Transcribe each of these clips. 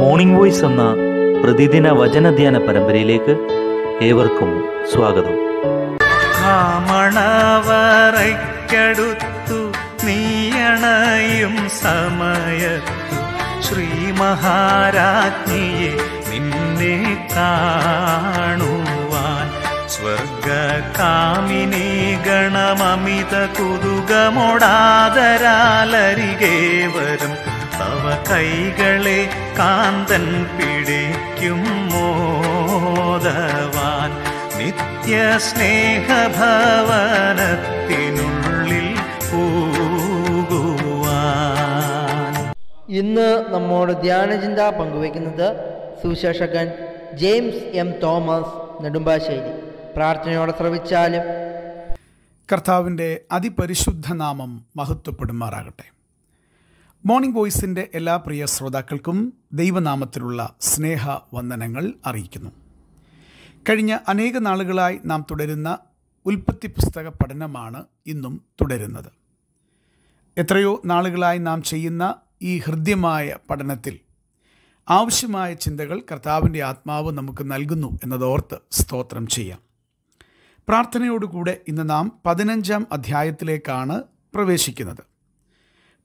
morning voice എന്ന പ്രതിദിന വചനധ്യാന പരമ്പരയിലേക്ക് ഏവർക്കും സ്വാഗതം കാമണവറയ്ക്കടുത്തു നീയണയും സമയത്തു ശ്രീ മഹാരാജ്ഞിയെ നിന്നെ കാണുവാൻ സ്വർഗകാമിനി ഗണമമിത കുതുകമൊടാതരാലരികെ വരും അവ കൈകളെ കാന്തൻ പിടിക്കും മോദവാൻ നിത്യസ്നേഹഭവനത്തിനുള്ളിൽ പോകുവാൻ ഇന്ന് നമ്മോട് ധ്യാനചിന്ത പങ്കുവയ്ക്കുന്നത് സുവിശേഷകൻ ജെയിംസ് എം തോമസ് നെടുമ്പാശ്ശേരി പ്രാർത്ഥനയോടെ ശ്രവിച്ചാലും കർത്താവിൻ്റെ അതിപരിശുദ്ധ നാമം മഹത്വപ്പെടുമാറാകട്ടെ മോർണിംഗ് വോയിസിൻ്റെ എല്ലാ പ്രിയ ശ്രോതാക്കൾക്കും ദൈവനാമത്തിലുള്ള സ്നേഹ വന്ദനങ്ങൾ അറിയിക്കുന്നു കഴിഞ്ഞ അനേക നാളുകളായി നാം തുടരുന്ന ഉൽപ്പത്തി പുസ്തക പഠനമാണ് ഇന്നും തുടരുന്നത് എത്രയോ നാളുകളായി നാം ചെയ്യുന്ന ഈ ഹൃദ്യമായ പഠനത്തിൽ ആവശ്യമായ ചിന്തകൾ കർത്താവിൻ്റെ ആത്മാവ് നമുക്ക് നൽകുന്നു എന്നതോർത്ത് സ്തോത്രം ചെയ്യാം പ്രാർത്ഥനയോടുകൂടെ ഇന്ന് നാം പതിനഞ്ചാം അധ്യായത്തിലേക്കാണ് പ്രവേശിക്കുന്നത്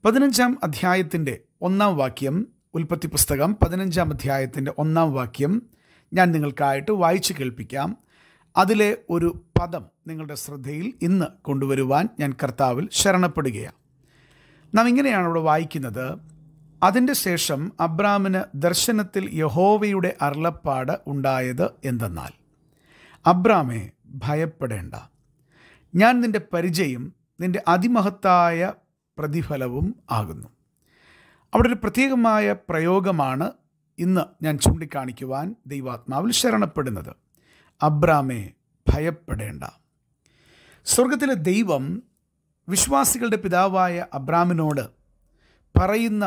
പതിനഞ്ചാം അധ്യായത്തിൻ്റെ ഒന്നാം വാക്യം ഉൽപ്പത്തി പുസ്തകം പതിനഞ്ചാം അധ്യായത്തിൻ്റെ ഒന്നാം വാക്യം ഞാൻ നിങ്ങൾക്കായിട്ട് വായിച്ചു കേൾപ്പിക്കാം അതിലെ ഒരു പദം നിങ്ങളുടെ ശ്രദ്ധയിൽ ഇന്ന് കൊണ്ടുവരുവാൻ ഞാൻ കർത്താവിൽ ശരണപ്പെടുകയാണ് നാം ഇങ്ങനെയാണ് അവിടെ വായിക്കുന്നത് അതിൻ്റെ ശേഷം അബ്രാമിന് ദർശനത്തിൽ യഹോവയുടെ അരുളപ്പാട് ഉണ്ടായത് എന്തെന്നാൽ അബ്രാമെ ഭയപ്പെടേണ്ട ഞാൻ നിൻ്റെ പരിചയം നിൻ്റെ അതിമഹത്തായ പ്രതിഫലവും ആകുന്നു അവിടെ ഒരു പ്രത്യേകമായ പ്രയോഗമാണ് ഇന്ന് ഞാൻ ചൂണ്ടിക്കാണിക്കുവാൻ ദൈവാത്മാവിൽ ശരണപ്പെടുന്നത് അബ്രാമേ ഭയപ്പെടേണ്ട സ്വർഗത്തിലെ ദൈവം വിശ്വാസികളുടെ പിതാവായ അബ്രാമിനോട് പറയുന്ന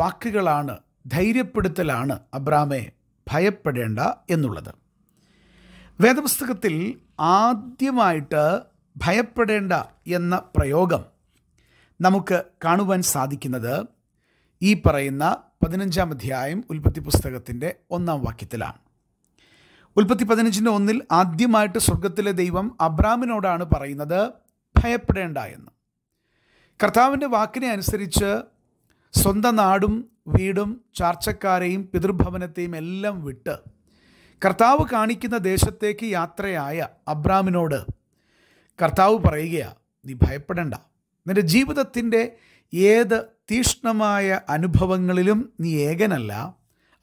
വാക്കുകളാണ് ധൈര്യപ്പെടുത്തലാണ് അബ്രാമെ ഭയപ്പെടേണ്ട എന്നുള്ളത് വേദപുസ്തകത്തിൽ ആദ്യമായിട്ട് ഭയപ്പെടേണ്ട എന്ന പ്രയോഗം നമുക്ക് കാണുവാൻ സാധിക്കുന്നത് ഈ പറയുന്ന പതിനഞ്ചാം അധ്യായം ഉൽപ്പത്തി പുസ്തകത്തിൻ്റെ ഒന്നാം വാക്യത്തിലാണ് ഉൽപ്പത്തി പതിനഞ്ചിൻ്റെ ഒന്നിൽ ആദ്യമായിട്ട് സ്വർഗത്തിലെ ദൈവം അബ്രാമിനോടാണ് പറയുന്നത് ഭയപ്പെടേണ്ട എന്ന് കർത്താവിൻ്റെ വാക്കിനെ അനുസരിച്ച് സ്വന്തം നാടും വീടും ചാർച്ചക്കാരെയും പിതൃഭവനത്തെയും എല്ലാം വിട്ട് കർത്താവ് കാണിക്കുന്ന ദേശത്തേക്ക് യാത്രയായ അബ്രാമിനോട് കർത്താവ് പറയുകയാണ് നീ ഭയപ്പെടേണ്ട നിൻ്റെ ജീവിതത്തിൻ്റെ ഏത് തീഷ്ണമായ അനുഭവങ്ങളിലും നീ ഏകനല്ല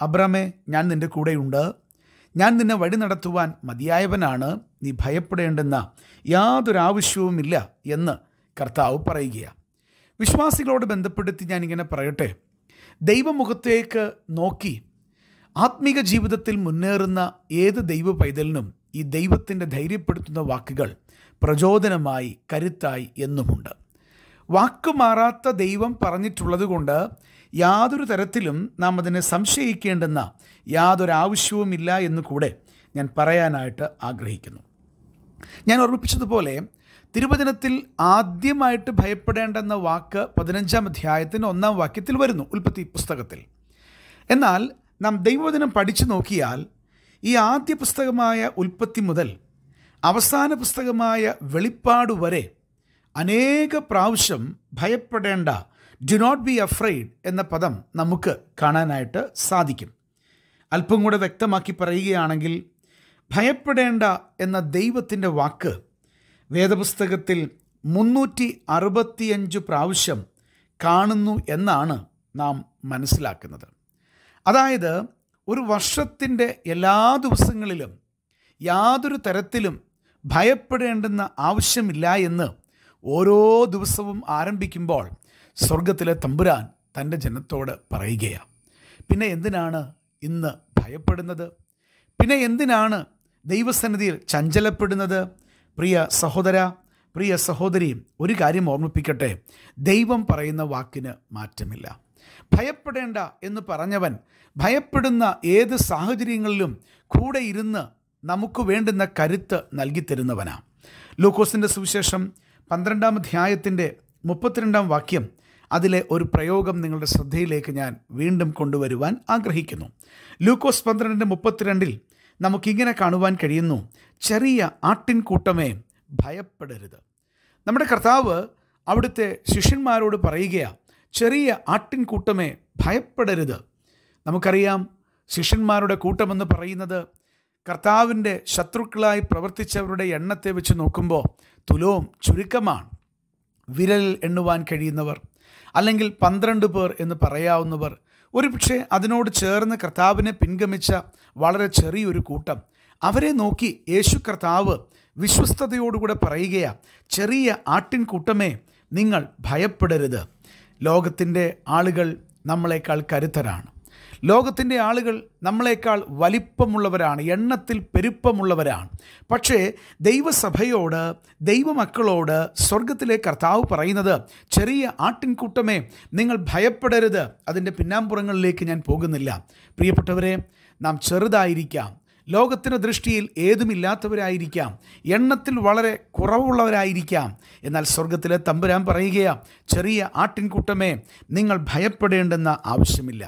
അബ്രമേ ഞാൻ നിൻ്റെ കൂടെയുണ്ട് ഞാൻ നിന്നെ വഴി നടത്തുവാൻ മതിയായവനാണ് നീ ഭയപ്പെടേണ്ടെന്ന യാതൊരാവശ്യവുമില്ല എന്ന് കർത്താവ് പറയുകയാണ് വിശ്വാസികളോട് ബന്ധപ്പെടുത്തി ഞാനിങ്ങനെ പറയട്ടെ ദൈവമുഖത്തേക്ക് നോക്കി ആത്മീക ജീവിതത്തിൽ മുന്നേറുന്ന ഏത് ദൈവ പൈതലിനും ഈ ദൈവത്തിൻ്റെ ധൈര്യപ്പെടുത്തുന്ന വാക്കുകൾ പ്രചോദനമായി കരുത്തായി എന്നുമുണ്ട് വാക്ക് മാറാത്ത ദൈവം പറഞ്ഞിട്ടുള്ളത് കൊണ്ട് യാതൊരു തരത്തിലും നാം അതിനെ സംശയിക്കേണ്ടെന്ന യാതൊരു ആവശ്യവുമില്ല എന്ന് കൂടെ ഞാൻ പറയാനായിട്ട് ആഗ്രഹിക്കുന്നു ഞാൻ ഓർമ്മിപ്പിച്ചതുപോലെ തിരുവചനത്തിൽ ആദ്യമായിട്ട് ഭയപ്പെടേണ്ടെന്ന വാക്ക് പതിനഞ്ചാം അധ്യായത്തിന് ഒന്നാം വാക്യത്തിൽ വരുന്നു ഉൽപ്പത്തി പുസ്തകത്തിൽ എന്നാൽ നാം ദൈവവചനം പഠിച്ചു നോക്കിയാൽ ഈ ആദ്യ പുസ്തകമായ ഉൽപ്പത്തി മുതൽ അവസാന പുസ്തകമായ വെളിപ്പാട് വരെ അനേക പ്രാവശ്യം ഭയപ്പെടേണ്ട ഡു നോട്ട് ബി അഫ്രൈഡ് എന്ന പദം നമുക്ക് കാണാനായിട്ട് സാധിക്കും അല്പം കൂടെ വ്യക്തമാക്കി പറയുകയാണെങ്കിൽ ഭയപ്പെടേണ്ട എന്ന ദൈവത്തിൻ്റെ വാക്ക് വേദപുസ്തകത്തിൽ മുന്നൂറ്റി അറുപത്തിയഞ്ച് പ്രാവശ്യം കാണുന്നു എന്നാണ് നാം മനസ്സിലാക്കുന്നത് അതായത് ഒരു വർഷത്തിൻ്റെ എല്ലാ ദിവസങ്ങളിലും യാതൊരു തരത്തിലും ഭയപ്പെടേണ്ടുന്ന ആവശ്യമില്ല എന്ന് ഓരോ ദിവസവും ആരംഭിക്കുമ്പോൾ സ്വർഗത്തിലെ തമ്പുരാൻ തൻ്റെ ജനത്തോട് പറയുകയാണ് പിന്നെ എന്തിനാണ് ഇന്ന് ഭയപ്പെടുന്നത് പിന്നെ എന്തിനാണ് ദൈവസന്നിധിയിൽ ചഞ്ചലപ്പെടുന്നത് പ്രിയ സഹോദര പ്രിയ സഹോദരി ഒരു കാര്യം ഓർമ്മിപ്പിക്കട്ടെ ദൈവം പറയുന്ന വാക്കിന് മാറ്റമില്ല ഭയപ്പെടേണ്ട എന്ന് പറഞ്ഞവൻ ഭയപ്പെടുന്ന ഏത് സാഹചര്യങ്ങളിലും കൂടെ ഇരുന്ന് നമുക്ക് വേണ്ടുന്ന കരുത്ത് നൽകിത്തരുന്നവനാണ് ലൂക്കോസിൻ്റെ സുവിശേഷം പന്ത്രണ്ടാം അധ്യായത്തിൻ്റെ മുപ്പത്തിരണ്ടാം വാക്യം അതിലെ ഒരു പ്രയോഗം നിങ്ങളുടെ ശ്രദ്ധയിലേക്ക് ഞാൻ വീണ്ടും കൊണ്ടുവരുവാൻ ആഗ്രഹിക്കുന്നു ലൂക്കോസ് പന്ത്രണ്ടിൻ്റെ മുപ്പത്തിരണ്ടിൽ നമുക്കിങ്ങനെ കാണുവാൻ കഴിയുന്നു ചെറിയ ആട്ടിൻകൂട്ടമേ ഭയപ്പെടരുത് നമ്മുടെ കർത്താവ് അവിടുത്തെ ശിഷ്യന്മാരോട് പറയുകയാണ് ചെറിയ ആട്ടിൻകൂട്ടമേ ഭയപ്പെടരുത് നമുക്കറിയാം ശിഷ്യന്മാരുടെ കൂട്ടമെന്ന് പറയുന്നത് കർത്താവിൻ്റെ ശത്രുക്കളായി പ്രവർത്തിച്ചവരുടെ എണ്ണത്തെ വെച്ച് നോക്കുമ്പോൾ തുലവും ചുരുക്കമാണ് വിരൽ എണ്ണുവാൻ കഴിയുന്നവർ അല്ലെങ്കിൽ പന്ത്രണ്ട് പേർ എന്ന് പറയാവുന്നവർ ഒരു പക്ഷേ അതിനോട് ചേർന്ന് കർത്താവിനെ പിൻഗമിച്ച വളരെ ചെറിയൊരു കൂട്ടം അവരെ നോക്കി യേശു കർത്താവ് വിശ്വസ്തയോടുകൂടെ പറയുകയാ ചെറിയ ആട്ടിൻകൂട്ടമേ നിങ്ങൾ ഭയപ്പെടരുത് ലോകത്തിൻ്റെ ആളുകൾ നമ്മളെക്കാൾ കരുത്തരാണ് ലോകത്തിൻ്റെ ആളുകൾ നമ്മളെക്കാൾ വലിപ്പമുള്ളവരാണ് എണ്ണത്തിൽ പെരുപ്പമുള്ളവരാണ് പക്ഷേ ദൈവസഭയോട് ദൈവമക്കളോട് സ്വർഗത്തിലെ കർത്താവ് പറയുന്നത് ചെറിയ ആട്ടിൻകൂട്ടമേ നിങ്ങൾ ഭയപ്പെടരുത് അതിൻ്റെ പിന്നാമ്പുറങ്ങളിലേക്ക് ഞാൻ പോകുന്നില്ല പ്രിയപ്പെട്ടവരെ നാം ചെറുതായിരിക്കാം ലോകത്തിൻ്റെ ദൃഷ്ടിയിൽ ഏതുമില്ലാത്തവരായിരിക്കാം എണ്ണത്തിൽ വളരെ കുറവുള്ളവരായിരിക്കാം എന്നാൽ സ്വർഗത്തിലെ തമ്പുരാൻ പറയുകയാണ് ചെറിയ ആട്ടിൻകൂട്ടമേ നിങ്ങൾ ഭയപ്പെടേണ്ടെന്ന ആവശ്യമില്ല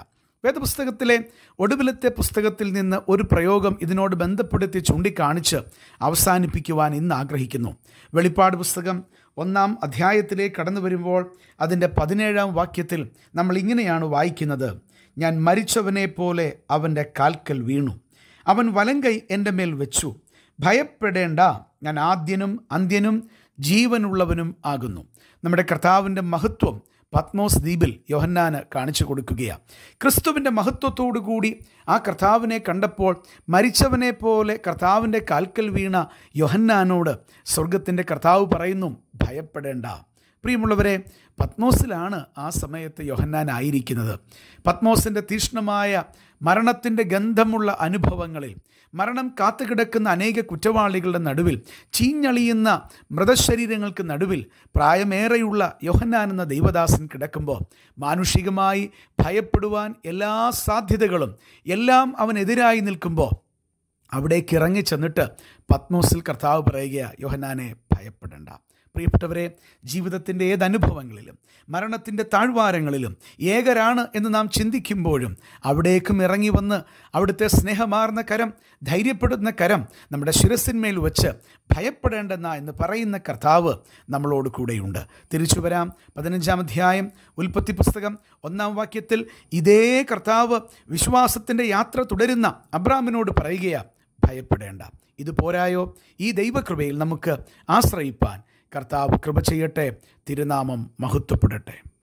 വേദപുസ്തകത്തിലെ ഒടുവിലത്തെ പുസ്തകത്തിൽ നിന്ന് ഒരു പ്രയോഗം ഇതിനോട് ബന്ധപ്പെടുത്തി ചൂണ്ടിക്കാണിച്ച് അവസാനിപ്പിക്കുവാൻ ഇന്ന് ആഗ്രഹിക്കുന്നു വെളിപ്പാട് പുസ്തകം ഒന്നാം അധ്യായത്തിലേക്ക് കടന്നു വരുമ്പോൾ അതിൻ്റെ പതിനേഴാം വാക്യത്തിൽ നമ്മൾ ഇങ്ങനെയാണ് വായിക്കുന്നത് ഞാൻ മരിച്ചവനെ പോലെ അവൻ്റെ കാൽക്കൽ വീണു അവൻ വലങ്കൈ എൻ്റെ മേൽ വെച്ചു ഭയപ്പെടേണ്ട ഞാൻ ആദ്യനും അന്ത്യനും ജീവനുള്ളവനും ആകുന്നു നമ്മുടെ കർത്താവിൻ്റെ മഹത്വം പത്മോസ് ദ്വീപിൽ യോഹന്നാന് കാണിച്ചു കൊടുക്കുകയാണ് ക്രിസ്തുവിൻ്റെ കൂടി ആ കർത്താവിനെ കണ്ടപ്പോൾ മരിച്ചവനെ പോലെ കർത്താവിൻ്റെ കാൽക്കൽ വീണ യോഹന്നാനോട് സ്വർഗത്തിൻ്റെ കർത്താവ് പറയുന്നു ഭയപ്പെടേണ്ട പ്രിയമുള്ളവരെ പത്മോസിലാണ് ആ സമയത്ത് യോഹന്നാൻ പത്മോസിൻ്റെ തീഷ്ണമായ മരണത്തിൻ്റെ ഗന്ധമുള്ള അനുഭവങ്ങളിൽ മരണം കാത്തുകിടക്കുന്ന അനേക കുറ്റവാളികളുടെ നടുവിൽ ചീഞ്ഞളിയുന്ന മൃതശരീരങ്ങൾക്ക് നടുവിൽ പ്രായമേറെയുള്ള യോഹന്നാൻ എന്ന ദൈവദാസൻ കിടക്കുമ്പോൾ മാനുഷികമായി ഭയപ്പെടുവാൻ എല്ലാ സാധ്യതകളും എല്ലാം അവനെതിരായി നിൽക്കുമ്പോൾ അവിടേക്ക് ഇറങ്ങി ചെന്നിട്ട് പത്മോസിൽ കർത്താവ് പറയുകയാണ് യോഹന്നാനെ ഭയപ്പെടേണ്ട പ്രിയപ്പെട്ടവരെ ജീവിതത്തിൻ്റെ ഏതനുഭവങ്ങളിലും മരണത്തിൻ്റെ താഴ്വാരങ്ങളിലും ഏകരാണ് എന്ന് നാം ചിന്തിക്കുമ്പോഴും അവിടേക്കും ഇറങ്ങി വന്ന് അവിടുത്തെ സ്നേഹമാർന്ന കരം ധൈര്യപ്പെടുന്ന കരം നമ്മുടെ ശിരസിന്മേൽ വച്ച് ഭയപ്പെടേണ്ടെന്ന എന്ന് പറയുന്ന കർത്താവ് നമ്മളോട് കൂടെയുണ്ട് തിരിച്ചു വരാം പതിനഞ്ചാം അധ്യായം ഉൽപ്പത്തി പുസ്തകം ഒന്നാം വാക്യത്തിൽ ഇതേ കർത്താവ് വിശ്വാസത്തിൻ്റെ യാത്ര തുടരുന്ന അബ്രാമിനോട് പറയുകയാണ് ഭയപ്പെടേണ്ട ഇത് പോരായോ ഈ ദൈവകൃപയിൽ നമുക്ക് ആശ്രയിപ്പാൻ കർത്താവ് കൃപ ചെയ്യട്ടെ തിരുനാമം മഹത്വപ്പെടട്ടെ